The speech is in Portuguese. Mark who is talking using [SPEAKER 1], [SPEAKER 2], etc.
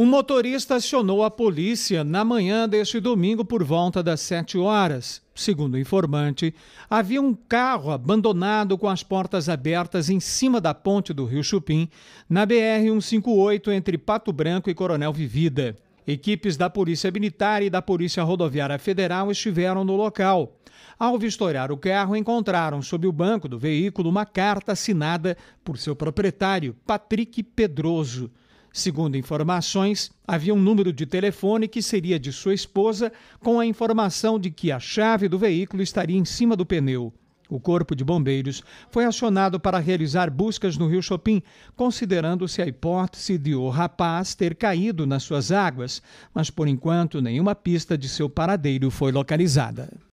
[SPEAKER 1] Um motorista acionou a polícia na manhã deste domingo por volta das 7 horas. Segundo o informante, havia um carro abandonado com as portas abertas em cima da ponte do Rio Chupim, na BR-158 entre Pato Branco e Coronel Vivida. Equipes da Polícia Militar e da Polícia Rodoviária Federal estiveram no local. Ao vistoriar o carro, encontraram sob o banco do veículo uma carta assinada por seu proprietário, Patrick Pedroso. Segundo informações, havia um número de telefone que seria de sua esposa, com a informação de que a chave do veículo estaria em cima do pneu. O Corpo de Bombeiros foi acionado para realizar buscas no Rio Chopin, considerando-se a hipótese de o rapaz ter caído nas suas águas, mas por enquanto nenhuma pista de seu paradeiro foi localizada.